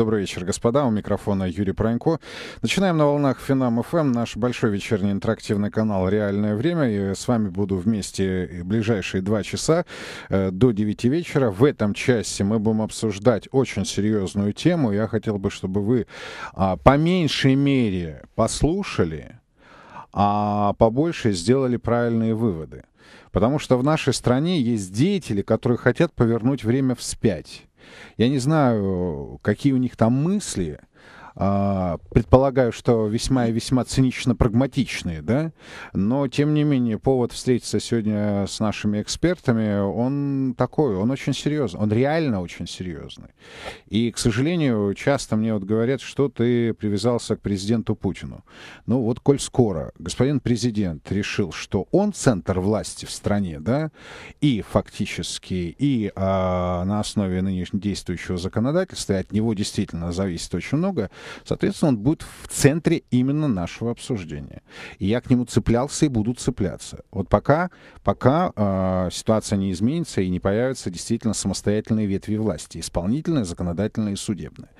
Добрый вечер, господа. У микрофона Юрий Пронько. Начинаем на волнах Финам ФМ, наш большой вечерний интерактивный канал «Реальное время». И с вами буду вместе ближайшие два часа э, до 9 вечера. В этом часе мы будем обсуждать очень серьезную тему. Я хотел бы, чтобы вы э, по меньшей мере послушали, а побольше сделали правильные выводы. Потому что в нашей стране есть деятели, которые хотят повернуть время вспять я не знаю, какие у них там мысли, а, предполагаю, что весьма и весьма цинично прагматичные, да, но тем не менее повод встретиться сегодня с нашими экспертами, он такой, он очень серьезный, он реально очень серьезный. И, к сожалению, часто мне вот говорят, что ты привязался к президенту Путину. Ну вот, коль скоро господин президент решил, что он центр власти в стране, да, и фактически, и а, на основе ныне действующего законодательства, и от него действительно зависит очень много, Соответственно, он будет в центре именно нашего обсуждения. И я к нему цеплялся и буду цепляться. Вот пока, пока э, ситуация не изменится и не появятся действительно самостоятельные ветви власти. Исполнительная, законодательная и судебная.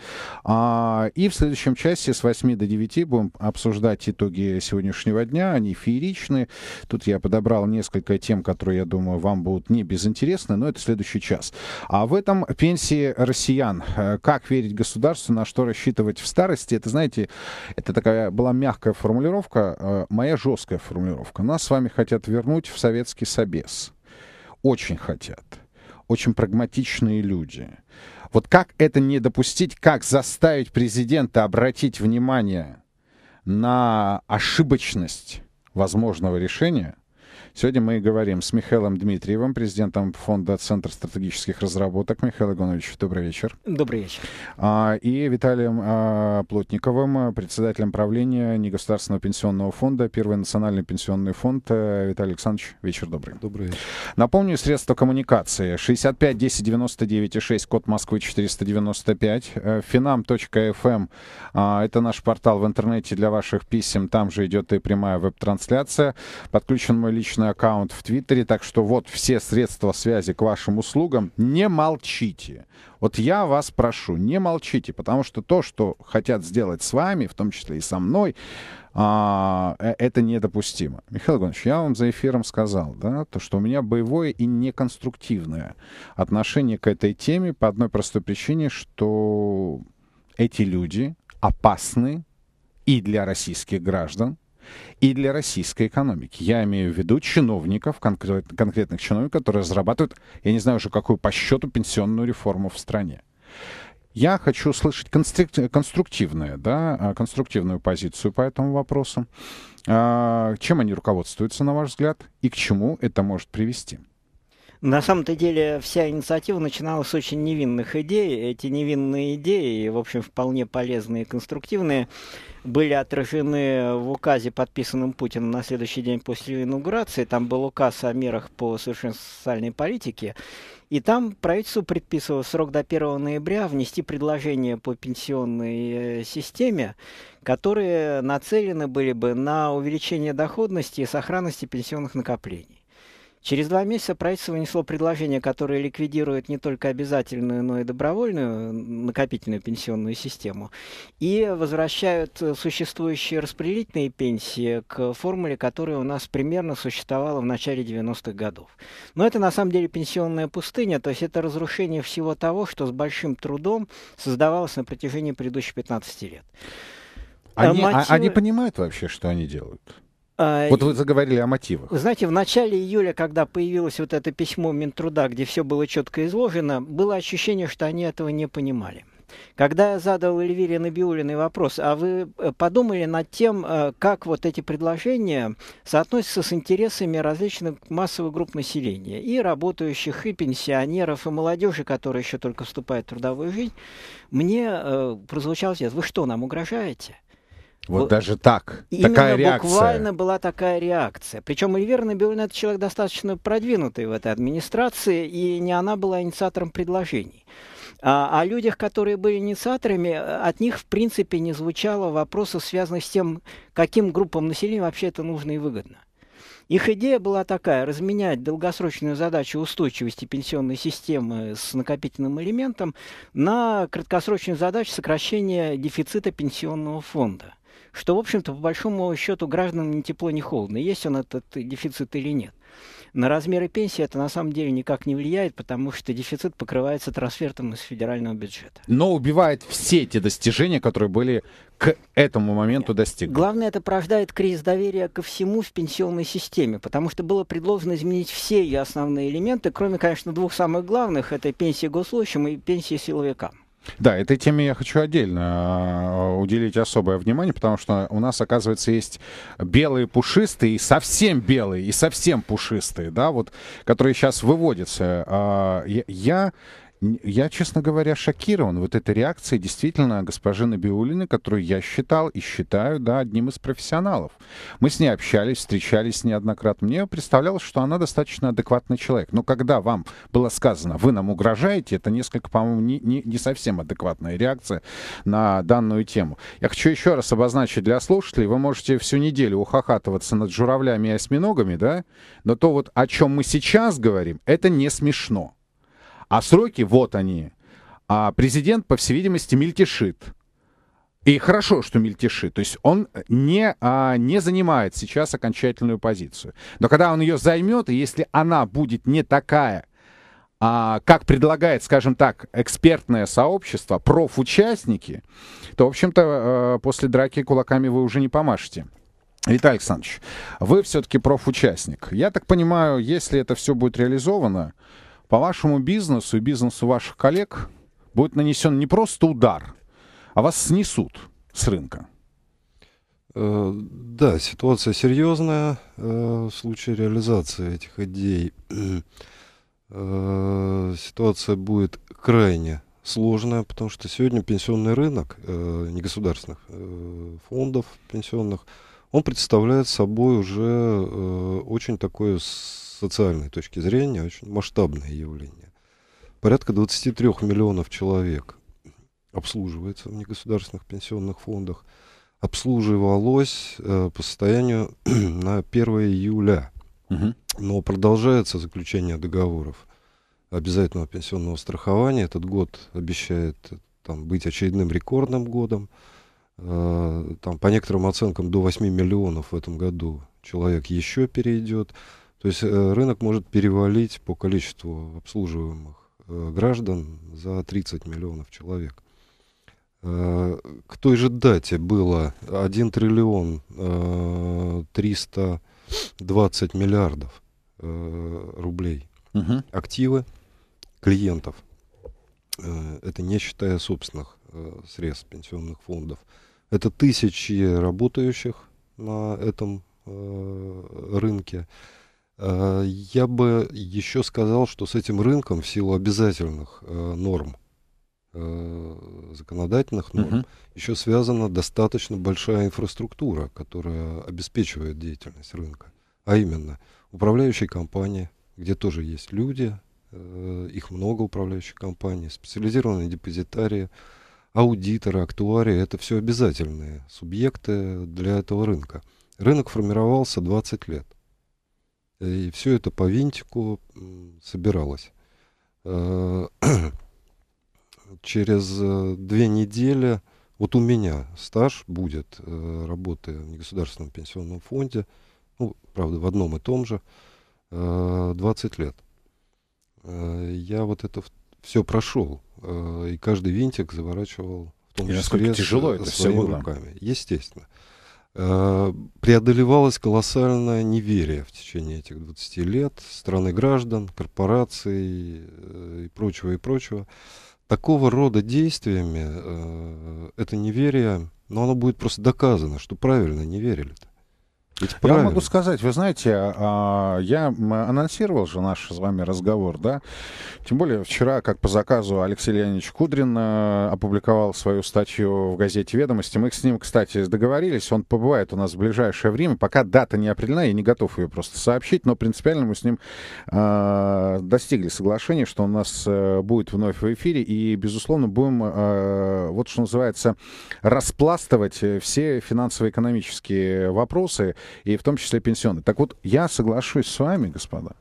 А, и в следующем части с 8 до 9 будем обсуждать итоги сегодняшнего дня. Они фееричны. Тут я подобрал несколько тем, которые, я думаю, вам будут не безинтересны, но это следующий час. А в этом пенсии россиян. Э, как верить государству, на что рассчитывать в старости, это, знаете, это такая была мягкая формулировка, э, моя жесткая формулировка. Нас с вами хотят вернуть в советский собес. Очень хотят. Очень прагматичные люди. Вот как это не допустить, как заставить президента обратить внимание на ошибочность возможного решения, Сегодня мы говорим с Михаилом Дмитриевым, президентом фонда Центр стратегических разработок. Михаил Игонович, добрый вечер. Добрый вечер. А, и Виталием а, Плотниковым, председателем правления Негосударственного пенсионного фонда, Первый национальный пенсионный фонд. Э, Виталий Александрович, вечер добрый. Добрый вечер. Напомню, средства коммуникации 65 10 99 6, код Москвы 495, finam.fm, э, эм. а, это наш портал в интернете для ваших писем, там же идет и прямая веб-трансляция. Подключен мой личный аккаунт в Твиттере. Так что вот все средства связи к вашим услугам. Не молчите. Вот я вас прошу, не молчите, потому что то, что хотят сделать с вами, в том числе и со мной, а, э, это недопустимо. Михаил Иванович, я вам за эфиром сказал, да, то, что у меня боевое и неконструктивное отношение к этой теме по одной простой причине, что эти люди опасны и для российских граждан, и для российской экономики. Я имею в виду чиновников, конкрет, конкретных чиновников, которые разрабатывают, я не знаю уже какую по счету, пенсионную реформу в стране. Я хочу услышать конструктивную, да, а, конструктивную позицию по этому вопросу. А, чем они руководствуются, на ваш взгляд, и к чему это может привести? На самом-то деле вся инициатива начиналась с очень невинных идей. Эти невинные идеи, в общем, вполне полезные и конструктивные, были отражены в указе, подписанном Путиным на следующий день после инаугурации. Там был указ о мерах по совершенно социальной политике. И там правительству предписывал срок до 1 ноября внести предложения по пенсионной э, системе, которые нацелены были бы на увеличение доходности и сохранности пенсионных накоплений. Через два месяца правительство внесло предложение, которое ликвидирует не только обязательную, но и добровольную накопительную пенсионную систему и возвращают э, существующие распределительные пенсии к формуле, которая у нас примерно существовала в начале 90-х годов. Но это на самом деле пенсионная пустыня, то есть это разрушение всего того, что с большим трудом создавалось на протяжении предыдущих 15 лет. Они, а, Мотивы... они понимают вообще, что они делают? А, вот вы заговорили о мотивах. Знаете, в начале июля, когда появилось вот это письмо Минтруда, где все было четко изложено, было ощущение, что они этого не понимали. Когда я задал Эльвире Набиулиной вопрос, а вы э, подумали над тем, э, как вот эти предложения соотносятся с интересами различных массовых групп населения, и работающих, и пенсионеров, и молодежи, которые еще только вступают в трудовую жизнь, мне э, прозвучало: ответ, вы что, нам угрожаете? Вот, вот даже так. Именно такая реакция. буквально была такая реакция. Причем Эльвира Набиулина это человек достаточно продвинутый в этой администрации, и не она была инициатором предложений. А, а о людях, которые были инициаторами, от них, в принципе, не звучало вопроса, связанных с тем, каким группам населения вообще это нужно и выгодно. Их идея была такая – разменять долгосрочную задачу устойчивости пенсионной системы с накопительным элементом на краткосрочную задачу сокращения дефицита пенсионного фонда что, в общем-то, по большому счету гражданам ни тепло, ни холодно, есть он этот дефицит или нет. На размеры пенсии это на самом деле никак не влияет, потому что дефицит покрывается трансфертом из федерального бюджета. Но убивает все те достижения, которые были к этому моменту достигнуты. Главное, это порождает кризис доверия ко всему в пенсионной системе, потому что было предложено изменить все ее основные элементы, кроме, конечно, двух самых главных – это пенсии госслужащим и пенсии силовикам. Да, этой теме я хочу отдельно а, уделить особое внимание, потому что у нас, оказывается, есть белые пушистые, и совсем белые, и совсем пушистые, да, вот, которые сейчас выводятся. А, я я, честно говоря, шокирован вот этой реакцией действительно госпожи Набиулины, которую я считал и считаю, да, одним из профессионалов. Мы с ней общались, встречались неоднократно. Мне представлялось, что она достаточно адекватный человек. Но когда вам было сказано, вы нам угрожаете, это несколько, по-моему, не, не, не совсем адекватная реакция на данную тему. Я хочу еще раз обозначить для слушателей, вы можете всю неделю ухахатываться над журавлями и осьминогами, да, но то вот, о чем мы сейчас говорим, это не смешно. А сроки, вот они. А президент, по всей видимости, мельтешит. И хорошо, что мельтешит. То есть он не, а, не занимает сейчас окончательную позицию. Но когда он ее займет, и если она будет не такая, а, как предлагает, скажем так, экспертное сообщество, профучастники, то, в общем-то, э, после драки кулаками вы уже не помашете. Виталий Александрович, вы все-таки профучастник. Я так понимаю, если это все будет реализовано, по вашему бизнесу и бизнесу ваших коллег будет нанесен не просто удар, а вас снесут с рынка. Э, да, ситуация серьезная э, в случае реализации этих идей. Э, ситуация будет крайне сложная, потому что сегодня пенсионный рынок негосударственных фондов пенсионных, он представляет собой уже очень такое социальной точки зрения очень масштабное явление. Порядка 23 миллионов человек обслуживается в негосударственных пенсионных фондах. Обслуживалось э, по состоянию на 1 июля. Угу. Но продолжается заключение договоров обязательного пенсионного страхования. Этот год обещает э, там, быть очередным рекордным годом. Э, там, по некоторым оценкам до 8 миллионов в этом году человек еще перейдет. То есть э, рынок может перевалить по количеству обслуживаемых э, граждан за 30 миллионов человек. Э, к той же дате было 1 триллион 320 миллиардов рублей угу. активы клиентов. Это не считая собственных средств пенсионных фондов. Это тысячи работающих на этом рынке. Э, я бы еще сказал, что с этим рынком в силу обязательных э, норм, э, законодательных норм, угу. еще связана достаточно большая инфраструктура, которая обеспечивает деятельность рынка. А именно, управляющие компании, где тоже есть люди, их много управляющих компаний, специализированные депозитарии, аудиторы, актуарии, это все обязательные субъекты для этого рынка. Рынок формировался 20 лет. И все это по винтику собиралось. Э, через э, две недели, вот у меня стаж будет э, работы в негосударственном пенсионном фонде, ну, правда, в одном и том же, 20 лет. Я вот это все прошел, и каждый винтик заворачивал в том числе насколько тяжело это все было. руками, естественно. Э, преодолевалось колоссальное неверие в течение этих 20 лет страны граждан, корпораций э, и прочего, и прочего. Такого рода действиями э, это неверие, но оно будет просто доказано, что правильно не верили. -то. Ведь я правильно. могу сказать, вы знаете, а, я анонсировал же наш с вами разговор, да? Тем более вчера, как по заказу, Алексей Леонидович Кудрин э, опубликовал свою статью в газете «Ведомости». Мы с ним, кстати, договорились, он побывает у нас в ближайшее время. Пока дата не определена, я не готов ее просто сообщить, но принципиально мы с ним э, достигли соглашения, что у нас э, будет вновь в эфире, и, безусловно, будем, вот что называется, распластывать все финансово-экономические вопросы – и в том числе пенсионные. Так вот, я соглашусь с вами, господа.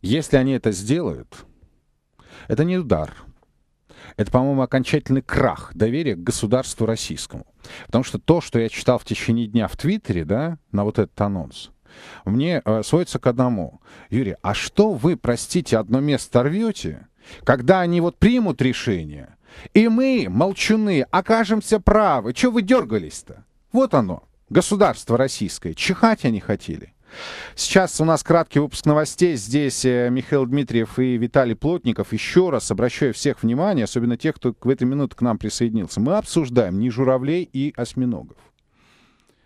Если они это сделают, это не удар. Это, по-моему, окончательный крах доверия к государству российскому. Потому что то, что я читал в течение дня в Твиттере, да, на вот этот анонс, мне э, сводится к одному. Юрий, а что вы, простите, одно место рвете, когда они вот примут решение, и мы, молчуны, окажемся правы? Чего вы дергались-то? Вот оно государство российское. Чихать они хотели. Сейчас у нас краткий выпуск новостей. Здесь э, Михаил Дмитриев и Виталий Плотников. Еще раз обращаю всех внимание, особенно тех, кто в эту минуту к нам присоединился. Мы обсуждаем не журавлей и осьминогов.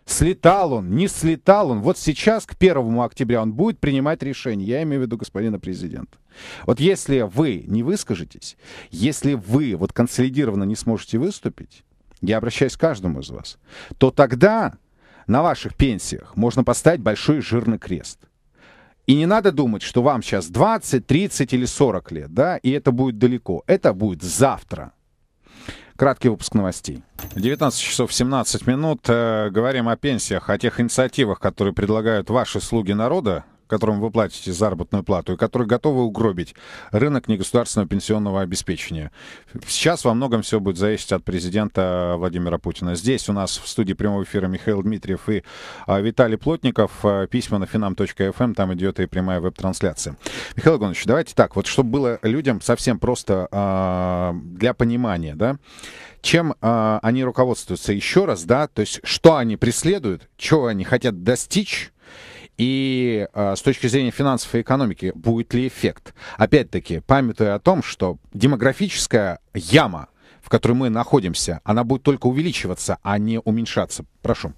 Слетал он, не слетал он. Вот сейчас, к 1 октября, он будет принимать решение. Я имею в виду господина президента. Вот если вы не выскажетесь, если вы вот консолидированно не сможете выступить, я обращаюсь к каждому из вас, то тогда на ваших пенсиях можно поставить большой жирный крест. И не надо думать, что вам сейчас 20, 30 или 40 лет, да, и это будет далеко. Это будет завтра. Краткий выпуск новостей. 19 часов 17 минут. Э, говорим о пенсиях, о тех инициативах, которые предлагают ваши слуги народа которым вы платите заработную плату, и которые готовы угробить рынок негосударственного пенсионного обеспечения. Сейчас во многом все будет зависеть от президента Владимира Путина. Здесь у нас в студии прямого эфира Михаил Дмитриев и а, Виталий Плотников. А, письма на finam.fm, эм, там идет и прямая веб-трансляция. Михаил Иванович, давайте так, вот чтобы было людям совсем просто а, для понимания, да, чем а, они руководствуются еще раз, да, то есть что они преследуют, чего они хотят достичь, и э, с точки зрения финансов и экономики, будет ли эффект? Опять-таки, памятуя о том, что демографическая яма, в которой мы находимся, она будет только увеличиваться, а не уменьшаться. Прошу.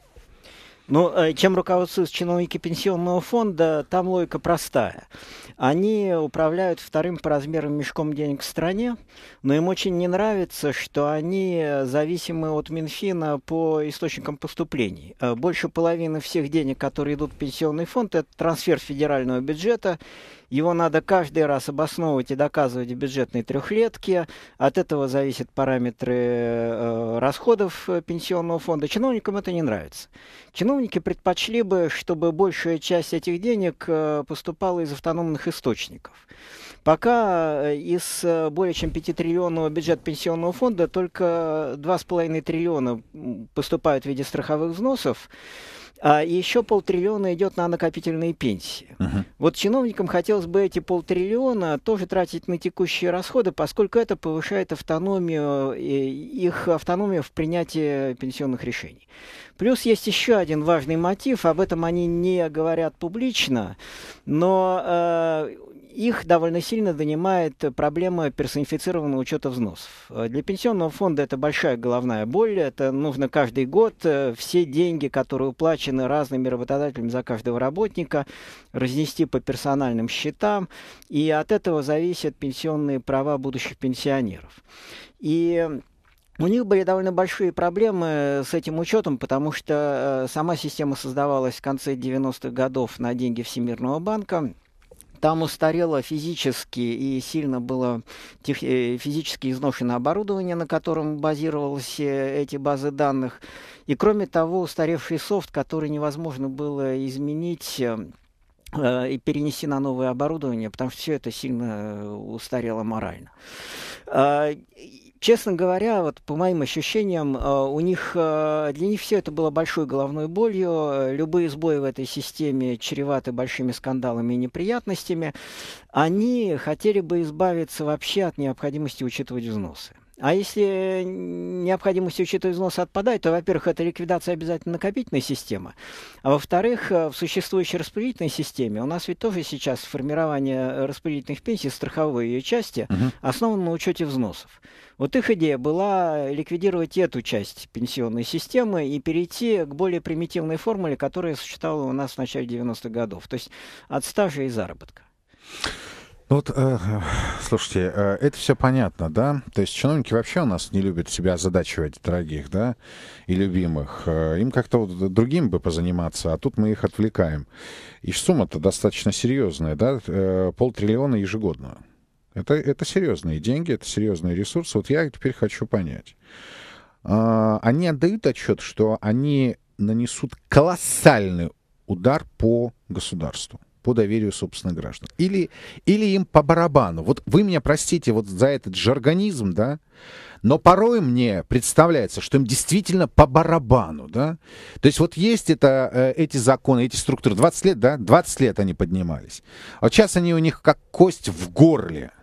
Ну, э, чем руководствуются чиновники пенсионного фонда, там логика простая. Они управляют вторым по размерам мешком денег в стране, но им очень не нравится, что они зависимы от Минфина по источникам поступлений. Э, больше половины всех денег, которые идут в пенсионный фонд, это трансфер федерального бюджета его надо каждый раз обосновывать и доказывать в бюджетной трехлетке. От этого зависят параметры э, расходов э, пенсионного фонда. Чиновникам это не нравится. Чиновники предпочли бы, чтобы большая часть этих денег э, поступала из автономных источников. Пока э, из э, более чем 5 триллионного бюджета пенсионного фонда только 2,5 триллиона поступают в виде страховых взносов. А еще полтриллиона идет на накопительные пенсии. Uh-huh. Вот чиновникам хотелось бы эти полтриллиона тоже тратить на текущие расходы, поскольку это повышает автономию, э, их автономию в принятии пенсионных решений. Плюс есть еще один важный мотив, об этом они не говорят публично, но э, их довольно сильно донимает проблема персонифицированного учета взносов. Э, для пенсионного фонда это большая головная боль, это нужно каждый год. Э, все деньги, которые уплачены разными работодателями за каждого работника, разнести по персональным счетам, и от этого зависят пенсионные права будущих пенсионеров. И у них были довольно большие проблемы э, с этим учетом, потому что сама система создавалась в конце 90-х годов на деньги Всемирного банка. Там устарело физически и сильно было тех... Э, физически изношено оборудование, на котором базировались э, эти базы данных. И кроме того, устаревший софт, который невозможно было изменить э, и перенести на новое оборудование, потому что все это сильно устарело морально. А, Честно говоря, вот по моим ощущениям, э, у них э, для них все это было большой головной болью. Любые сбои в этой системе чреваты большими скандалами и неприятностями. Они хотели бы избавиться вообще от необходимости учитывать взносы. А если э, необходимость учета износа отпадает, то, во-первых, это ликвидация обязательно накопительной системы. А во-вторых, э, в существующей распределительной системе у нас ведь тоже сейчас формирование распределительных пенсий, страховой ее части, Uh-huh. основано на учете взносов. Вот их идея была ликвидировать эту часть пенсионной системы и перейти к более примитивной формуле, которая существовала у нас в начале 90-х годов, то есть от стажа и заработка. Ну вот, э, слушайте, э, это все понятно, да? То есть чиновники вообще у нас не любят себя озадачивать, дорогих, да, и любимых. Э, им как-то вот другим бы позаниматься, а тут мы их отвлекаем. И сумма-то достаточно серьезная, да, э, полтриллиона ежегодно. Это, это серьезные деньги, это серьезные ресурсы. Вот я теперь хочу понять. Э, они отдают отчет, что они нанесут колоссальный удар по государству по доверию собственных граждан. Или, или им по барабану. Вот вы меня простите вот за этот жаргонизм, да, но порой мне представляется, что им действительно по барабану, да. То есть вот есть это, э, эти законы, эти структуры. 20 лет, да, 20 лет они поднимались. А вот сейчас они у них как кость в горле –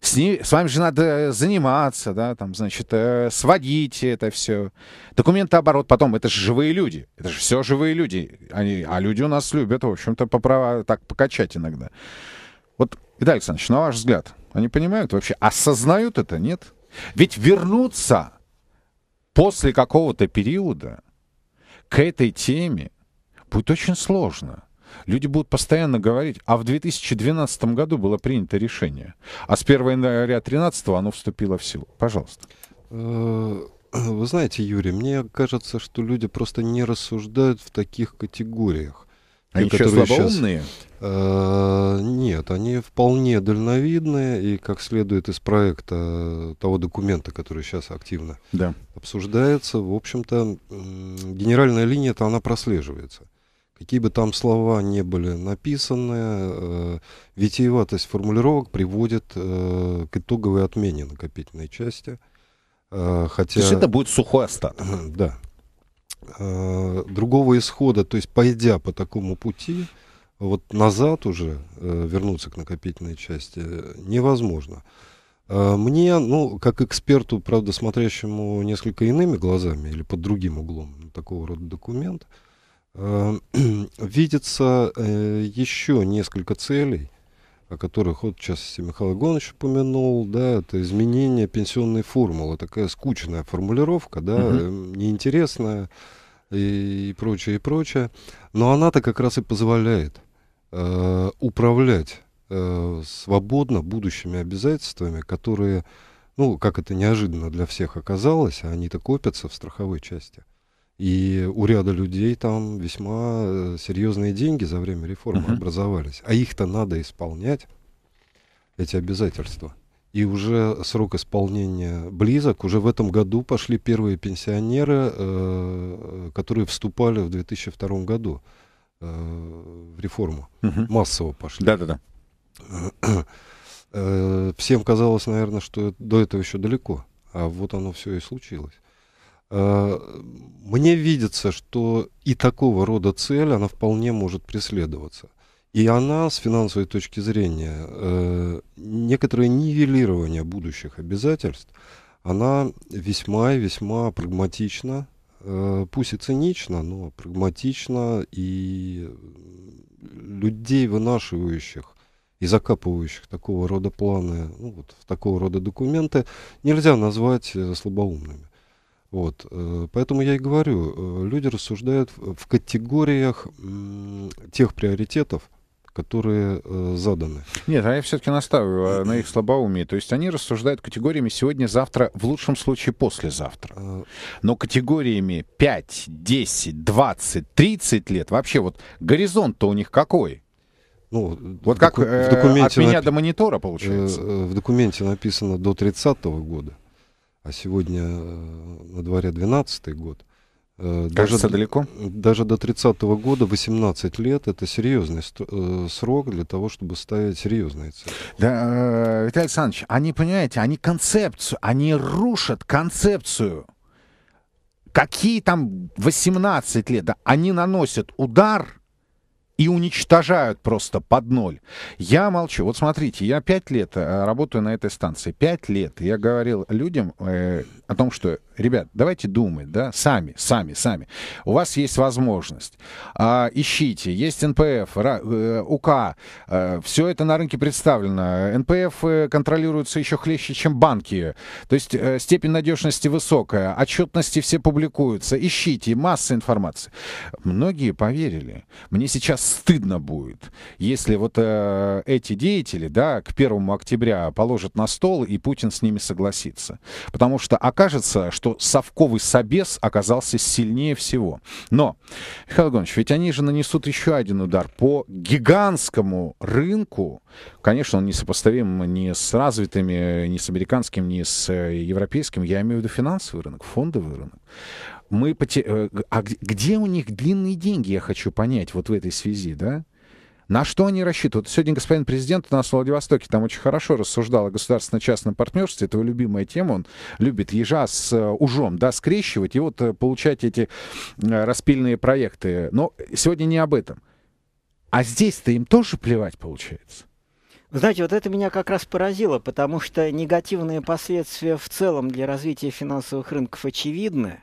с, ней, с вами же надо э, заниматься, да, там, значит, э, сводить это все. Документооборот потом, это же живые люди, это же все живые люди. Они, а люди у нас любят, в общем-то, поправо, так покачать иногда. Вот, Виталий Александрович, на ваш взгляд, они понимают вообще, осознают это, нет? Ведь вернуться после какого-то периода к этой теме будет очень сложно. Люди будут постоянно говорить, а в 2012 году было принято решение, а с 1 января 2013 оно вступило в силу. Пожалуйста. Э, вы знаете, Юрий, мне кажется, что люди просто не рассуждают в таких категориях. А они те, которые слабоумные? Э, нет, они вполне дальновидные, и как следует из проекта того документа, который сейчас активно обсуждается, в общем-то, генеральная линия-то она прослеживается. Какие бы там слова не были написаны, э, витиеватость формулировок приводит э, к итоговой отмене накопительной части. Э, хотя... То есть это будет сухой остаток. Да. Э, другого исхода, то есть пойдя по такому пути, вот назад уже э, вернуться к накопительной части невозможно. Э, мне, ну, как эксперту, правда, смотрящему несколько иными глазами или под другим углом такого рода документ, э, Эм, видится э, еще несколько целей, о которых вот сейчас Михаил Иванович упомянул, да, это изменение пенсионной формулы, такая скучная формулировка, да, угу. неинтересная и, и прочее, и прочее, но она-то как раз и позволяет э, управлять э, свободно будущими обязательствами, которые, ну, как это неожиданно для всех оказалось, а они-то копятся в страховой части. И у ряда людей там весьма э, серьезные деньги за время реформы uh-huh. образовались. А их-то надо исполнять, эти обязательства. И уже срок исполнения близок. Уже в этом году пошли первые пенсионеры, э, которые вступали в 2002 году э, в реформу. Uh-huh. Массово пошли. Да-да-да. Э, всем казалось, наверное, что до этого еще далеко. А вот оно все и случилось. Э, мне видится, что и такого рода цель, она вполне может преследоваться. И она, с финансовой точки зрения, э, некоторое нивелирование будущих обязательств, она весьма и весьма прагматична, э, пусть и цинична, но прагматична, и людей, вынашивающих и закапывающих такого рода планы, ну, вот, в такого рода документы, нельзя назвать слабоумными. Вот. Э, поэтому я и говорю, э, люди рассуждают в категориях тех приоритетов, которые э, заданы. Нет, а я все-таки настаиваю на их слабоумие. То есть они рассуждают категориями сегодня, завтра, в лучшем случае послезавтра. А Но категориями 5, 10, 20, 30 лет вообще вот горизонт-то у них какой? Ну, вот как в документе от меня нап... до монитора получается? в документе написано до 30-го года а сегодня э, на дворе 12 год. Э, даже, далеко? Даже до 30-го года 18 лет — это серьезный э, срок для того, чтобы ставить серьезные цели. Да, Виталий Александрович, они, понимаете, они концепцию, они рушат концепцию. Какие там 18 лет? Да, они наносят удар — и уничтожают просто под ноль. Я молчу. Вот смотрите, я пять лет э, работаю на этой станции. Пять лет. Я говорил людям э, о том, что, ребят, давайте думать, да, сами, сами, сами. У вас есть возможность. Э, ищите. Есть НПФ, РА, э, УК. Э, все это на рынке представлено. НПФ э, контролируется еще хлеще, чем банки. То есть э, степень надежности высокая. Отчетности все публикуются. Ищите. Масса информации. Многие поверили. Мне сейчас стыдно будет, если вот э, эти деятели, да, к первому октября положат на стол, и Путин с ними согласится. Потому что окажется, что совковый собес оказался сильнее всего. Но, Михаил Иванович, ведь они же нанесут еще один удар по гигантскому рынку. Конечно, он несопоставим ни с развитыми, ни с американским, ни с э, европейским. Я имею в виду финансовый рынок, фондовый рынок мы потер... Э, а где у них длинные деньги, я хочу понять, вот в этой связи, да? На что они рассчитывают? Сегодня господин президент у нас в Владивостоке там очень хорошо рассуждал о государственно-частном партнерстве. Это его любимая тема. Он любит ежа с э, ужом да, скрещивать и вот э, получать эти распильные проекты. Но сегодня не об этом. А здесь-то им тоже плевать получается. Знаете, вот это меня как раз поразило, потому что негативные последствия в целом для развития финансовых рынков очевидны.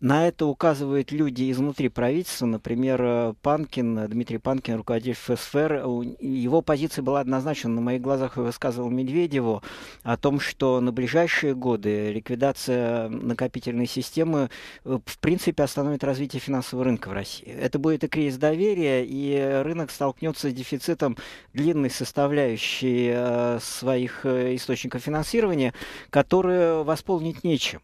На это указывают люди изнутри правительства, например, э, Панкин, э, Дмитрий Панкин, руководитель ФСФР, его позиция была однозначна, на моих глазах я высказывал Медведеву о том, что на ближайшие годы ликвидация накопительной системы э, в принципе остановит развитие финансового рынка в России. Это будет и кризис доверия, и рынок столкнется с дефицитом длинной составляющей своих источников финансирования, которые восполнить нечем.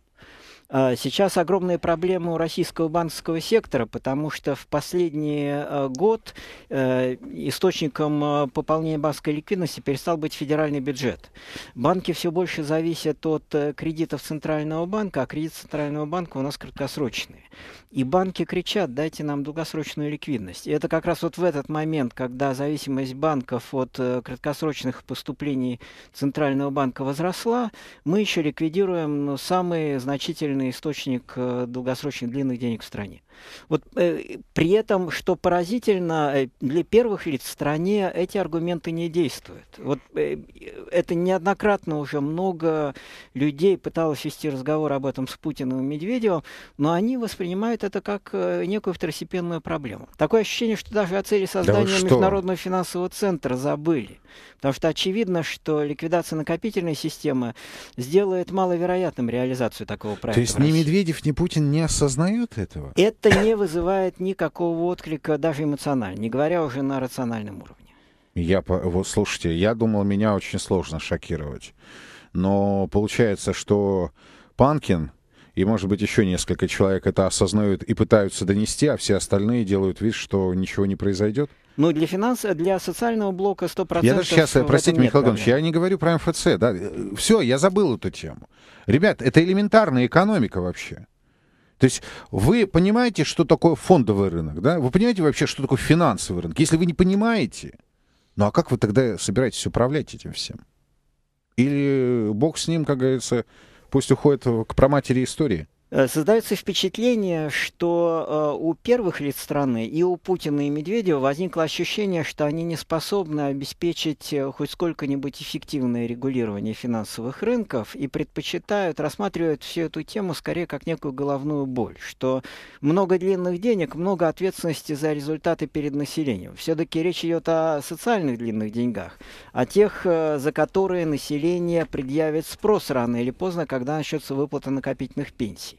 А, сейчас огромная проблема у российского банковского сектора, потому что в последний а, год э, источником а, пополнения банковской ликвидности перестал быть федеральный бюджет. Банки все больше зависят от э, кредитов Центрального банка, а кредит Центрального банка у нас краткосрочные. И банки кричат, дайте нам долгосрочную ликвидность. И это как раз вот в этот момент, когда зависимость банков от э, краткосрочных поступлений Центрального банка возросла, мы еще ликвидируем самые значительные стабильный источник э, долгосрочных длинных денег в стране. Вот э, при этом, что поразительно, э, для первых лиц в стране эти аргументы не действуют. Вот э, это неоднократно уже много людей пыталось вести разговор об этом с Путиным и Медведевым, но они воспринимают это как э, некую второстепенную проблему. Такое ощущение, что даже о цели создания да Международного финансового центра забыли. Потому что очевидно, что ликвидация накопительной системы сделает маловероятным реализацию такого проекта. То есть ни Медведев, ни Путин не осознают этого? Это это не вызывает никакого отклика, даже эмоционально, не говоря уже на рациональном уровне. Я, вот, слушайте, я думал, меня очень сложно шокировать. Но получается, что Панкин и, может быть, еще несколько человек это осознают и пытаются донести, а все остальные делают вид, что ничего не произойдет? Ну, для финанс, для социального блока 100%... Я даже сейчас, э, простите, Михаил Иванович, я не говорю про МФЦ. Да? Э, все, я забыл эту тему. Ребят, это элементарная экономика вообще. То есть вы понимаете, что такое фондовый рынок, да? Вы понимаете вообще, что такое финансовый рынок? Если вы не понимаете, ну а как вы тогда собираетесь управлять этим всем? Или бог с ним, как говорится, пусть уходит к проматери истории? Э, создается впечатление, что э, у первых лиц страны и у Путина и Медведева возникло ощущение, что они не способны обеспечить э, хоть сколько-нибудь эффективное регулирование финансовых рынков и предпочитают, рассматривают всю эту тему скорее как некую головную боль, что много длинных денег, много ответственности за результаты перед населением. Все-таки речь идет о социальных длинных деньгах, о тех, за которые население предъявит спрос рано или поздно, когда начнется выплата накопительных пенсий.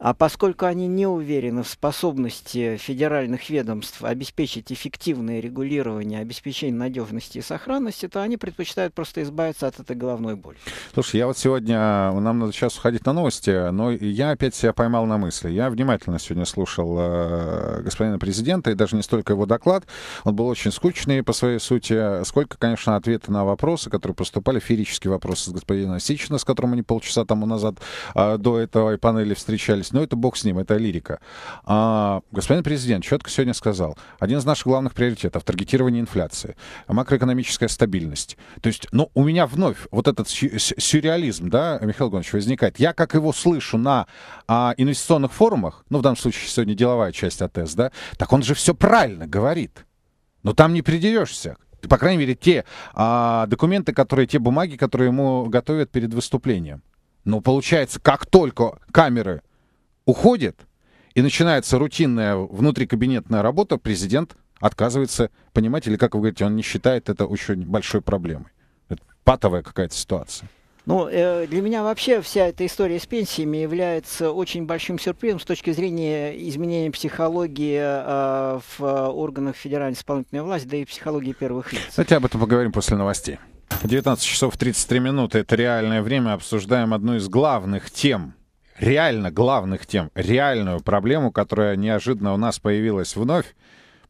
А поскольку они не уверены в способности федеральных ведомств обеспечить эффективное регулирование, обеспечение надежности и сохранности, то они предпочитают просто избавиться от этой головной боли. Слушай, я вот сегодня, нам надо сейчас уходить на новости, но я опять себя поймал на мысли. Я внимательно сегодня слушал э, господина президента, и даже не столько его доклад. Он был очень скучный по своей сути, сколько, конечно, ответы на вопросы, которые поступали, ферические вопросы с господина Сичина, с которым они полчаса тому назад э, до этого панели встречались есть, но это бог с ним, это лирика. А, господин президент четко сегодня сказал, один из наших главных приоритетов — таргетирование инфляции, макроэкономическая стабильность. То есть, ну, у меня вновь вот этот сюрреализм, да, Михаил Иванович, возникает. Я, как его слышу на а, инвестиционных форумах, ну, в данном случае сегодня деловая часть АТС, да, так он же все правильно говорит. Но там не придерешься по крайней мере, те а, документы, которые, те бумаги, которые ему готовят перед выступлением. Но ну, получается, как только камеры уходит, и начинается рутинная внутрикабинетная работа, президент отказывается понимать, или, как вы говорите, он не считает это очень большой проблемой. Это патовая какая-то ситуация. Ну, э, для меня вообще вся эта история с пенсиями является очень большим сюрпризом с точки зрения изменения психологии э, в органах федеральной исполнительной власти, да и психологии первых лиц. Давайте об этом поговорим после новостей. 19 часов 33 минуты. Это реальное время. Обсуждаем одну из главных тем реально главных тем, реальную проблему, которая неожиданно у нас появилась вновь